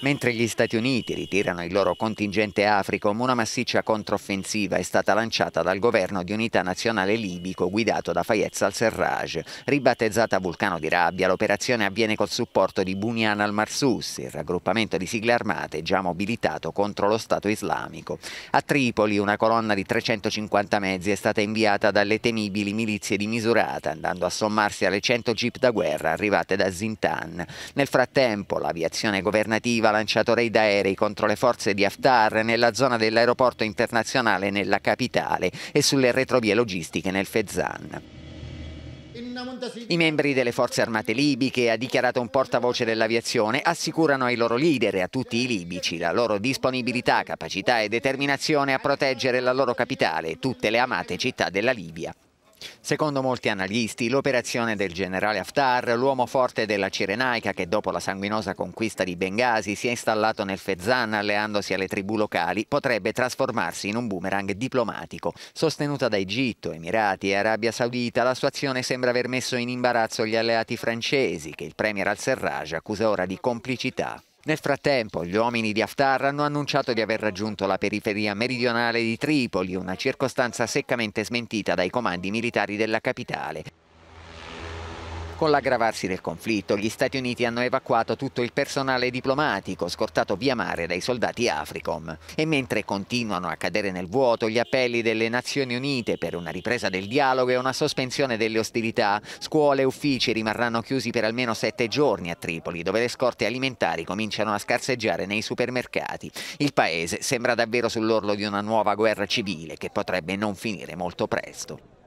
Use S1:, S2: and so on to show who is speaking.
S1: Mentre gli Stati Uniti ritirano il loro contingente Africom, una massiccia controffensiva è stata lanciata dal governo di unità nazionale libico guidato da Fayez al-Serraj. Ribattezzata Vulcano di Rabbia, l'operazione avviene col supporto di Bunyan al-Marsus, il raggruppamento di sigle armate già mobilitato contro lo Stato islamico. A Tripoli una colonna di 350 mezzi è stata inviata dalle temibili milizie di Misurata, andando a sommarsi alle 100 jeep da guerra arrivate da Zintan. Nel frattempo l'aviazione governativa aveva lanciato raid aerei contro le forze di Haftar nella zona dell'aeroporto internazionale nella capitale e sulle retrovie logistiche nel Fezzan. I membri delle forze armate libiche, ha dichiarato un portavoce dell'aviazione, assicurano ai loro leader e a tutti i libici la loro disponibilità, capacità e determinazione a proteggere la loro capitale e tutte le amate città della Libia. Secondo molti analisti, l'operazione del generale Haftar, l'uomo forte della Cirenaica che dopo la sanguinosa conquista di Benghazi si è installato nel Fezzan alleandosi alle tribù locali, potrebbe trasformarsi in un boomerang diplomatico. Sostenuta da Egitto, Emirati e Arabia Saudita, la sua azione sembra aver messo in imbarazzo gli alleati francesi, che il premier al-Serraj accusa ora di complicità. Nel frattempo, gli uomini di Haftar hanno annunciato di aver raggiunto la periferia meridionale di Tripoli, una circostanza seccamente smentita dai comandi militari della capitale con l'aggravarsi del conflitto, gli Stati Uniti hanno evacuato tutto il personale diplomatico scortato via mare dai soldati Africom. E mentre continuano a cadere nel vuoto gli appelli delle Nazioni Unite per una ripresa del dialogo e una sospensione delle ostilità, scuole e uffici rimarranno chiusi per almeno sette giorni a Tripoli, dove le scorte alimentari cominciano a scarseggiare nei supermercati. Il paese sembra davvero sull'orlo di una nuova guerra civile che potrebbe non finire molto presto.